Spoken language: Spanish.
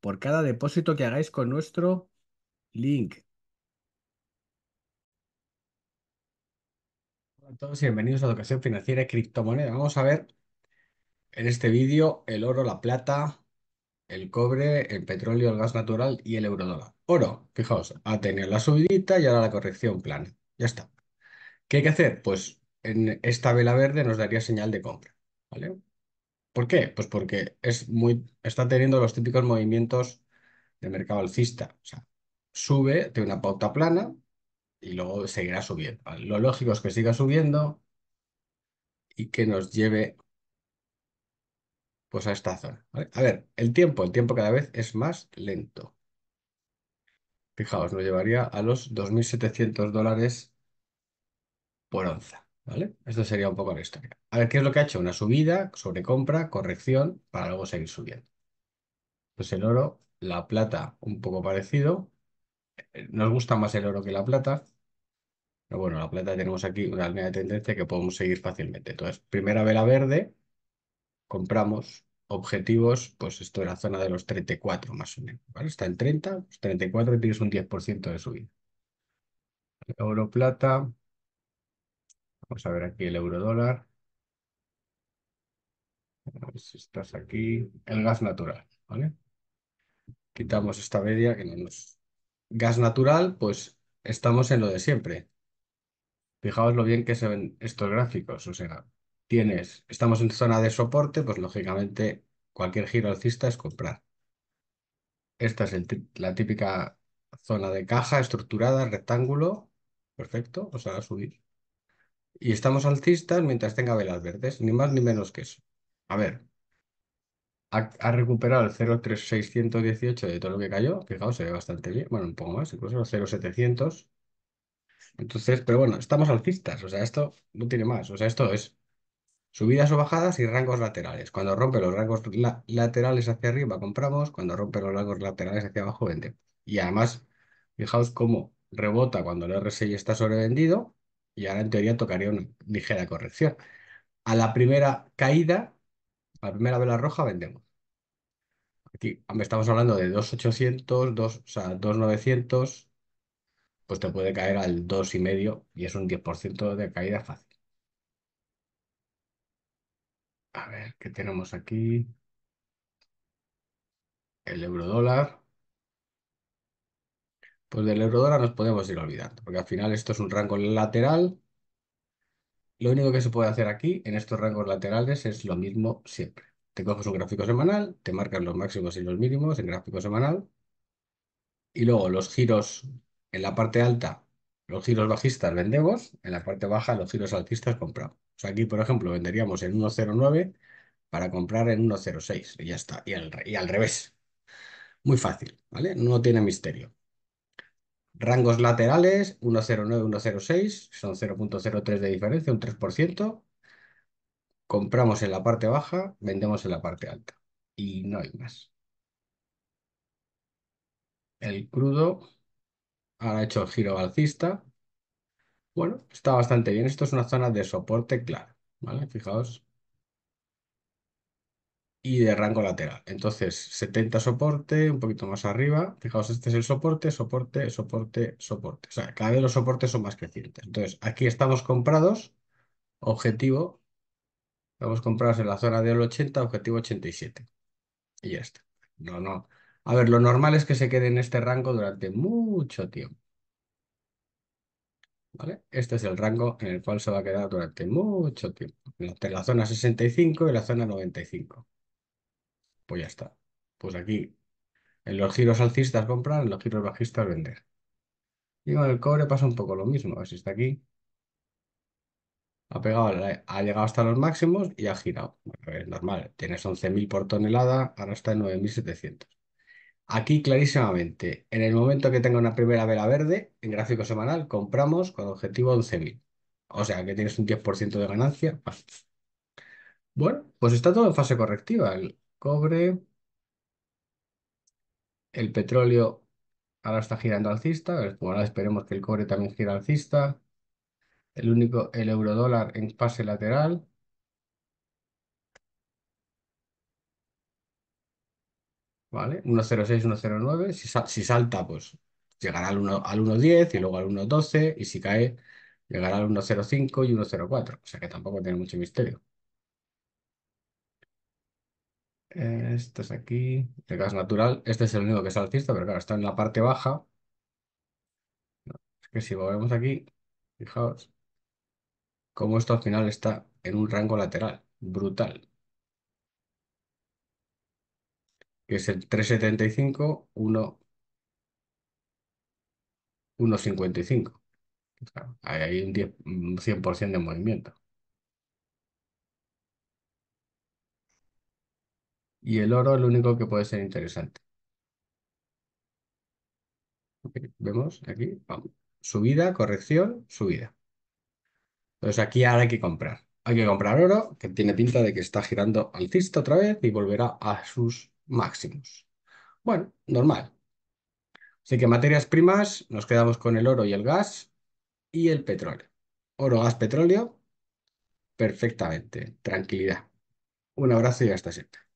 por cada depósito que hagáis con nuestro link. Hola a todos y bienvenidos a Educación Financiera y Criptomoneda. Vamos a ver en este vídeo el oro, la plata, el cobre, el petróleo, el gas natural y el eurodólar. Oro, fijaos, ha tenido la subidita y ahora la corrección plan, Ya está. ¿Qué hay que hacer? Pues en esta vela verde nos daría señal de compra. ¿vale? ¿Por qué? Pues porque es muy, está teniendo los típicos movimientos de mercado alcista. O sea, sube, tiene una pauta plana y luego seguirá subiendo. Lo lógico es que siga subiendo y que nos lleve pues a esta zona. A ver, el tiempo, el tiempo cada vez es más lento. Fijaos, nos llevaría a los 2.700 dólares por onza. ¿Vale? Esto sería un poco la historia. A ver, ¿qué es lo que ha hecho? Una subida, sobrecompra, corrección, para luego seguir subiendo. Pues el oro, la plata, un poco parecido. Eh, nos gusta más el oro que la plata. Pero bueno, la plata tenemos aquí una línea de tendencia que podemos seguir fácilmente. Entonces, primera vela verde, compramos objetivos, pues esto es la zona de los 34 más o menos. ¿vale? Está en 30, 34, pues y tienes un 10% de subida. El Oro, plata, Vamos a ver aquí el euro dólar. A ver si estás aquí. El gas natural, ¿vale? Quitamos esta media que no nos... Gas natural, pues estamos en lo de siempre. Fijaos lo bien que se ven estos gráficos. O sea, tienes, estamos en zona de soporte, pues lógicamente cualquier giro alcista es comprar. Esta es la típica zona de caja estructurada, rectángulo. Perfecto, os hará subir y estamos alcistas mientras tenga velas verdes, ni más ni menos que eso. A ver, ha, recuperado el 03618 de todo lo que cayó, fijaos, se ve bastante bien, bueno, un poco más, incluso el 0700. Entonces, pero bueno, estamos alcistas, o sea, esto no tiene más, o sea, esto es subidas o bajadas y rangos laterales. Cuando rompe los rangos laterales hacia arriba, compramos, cuando rompe los rangos laterales hacia abajo, vende. Y además, fijaos cómo rebota cuando el RSI está sobrevendido y ahora en teoría tocaría una ligera corrección. A la primera caída, a la primera vela roja, vendemos. Aquí estamos hablando de 2,800, o sea, 2,900, pues te puede caer al 2,5 y es un 10% de caída fácil. A ver, ¿qué tenemos aquí? El euro dólar. Pues del Eurodora nos podemos ir olvidando, porque al final esto es un rango lateral. Lo único que se puede hacer aquí, en estos rangos laterales, es lo mismo siempre. Te coges un gráfico semanal, te marcas los máximos y los mínimos en gráfico semanal, y luego los giros en la parte alta, los giros bajistas vendemos, en la parte baja los giros altistas compramos. O sea, aquí, por ejemplo, venderíamos en 1.09 para comprar en 1.06 y ya está, y y al revés. Muy fácil, ¿vale? No tiene misterio. Rangos laterales, 1,09, 1,06, son 0.03 de diferencia, un 3%. Compramos en la parte baja, vendemos en la parte alta. Y no hay más. El crudo ha hecho el giro alcista. Bueno, está bastante bien. Esto es una zona de soporte clara, ¿vale? Fijaos, y de rango lateral. Entonces, 70 soporte, un poquito más arriba. Fijaos, este es el soporte, soporte, soporte, soporte. O sea, cada vez los soportes son más crecientes. Entonces, aquí estamos comprados, objetivo, estamos comprados en la zona del 80, objetivo 87. Y ya está. No, no. A ver, lo normal es que se quede en este rango durante mucho tiempo. ¿Vale? Este es el rango en el cual se va a quedar durante mucho tiempo, entre la zona 65 y la zona 95. Pues ya está. Pues aquí, en los giros alcistas compran, en los giros bajistas vender. Y con el cobre pasa un poco lo mismo. A ver si está aquí. Ha, pegado, ha llegado hasta los máximos y ha girado. es normal. Tienes 11.000 por tonelada, ahora está en 9.700. Aquí clarísimamente, en el momento que tenga una primera vela verde, en gráfico semanal, compramos con objetivo 11.000. O sea que tienes un 10% de ganancia. Bueno, pues está todo en fase correctiva cobre. El petróleo ahora está girando alcista. Pues ahora esperemos que el cobre también gira alcista. El único, el euro dólar en fase lateral. ¿Vale? 1.06, 1.09. Si, si salta, pues llegará al 1.10 y luego al 1.12. Y si cae, llegará al 1.05 y 1.04. O sea que tampoco tiene mucho misterio. Eh, esto es aquí, el gas natural. Este es el único que es alcista, pero claro, está en la parte baja. es que si volvemos aquí, fijaos cómo esto al final está en un rango lateral, brutal. Que es el 375, 1, 1,55. hay un 100% de movimiento. Y el oro es lo único que puede ser interesante. vemos aquí, vamos. Subida, corrección, subida. Entonces aquí ahora hay que comprar. Hay que comprar oro, que tiene pinta de que está girando alcista otra vez y volverá a sus máximos. Bueno, normal. Así que materias primas, nos quedamos con el oro y el gas y el petróleo. Oro, gas, petróleo, perfectamente. Tranquilidad. Un abrazo y hasta siempre.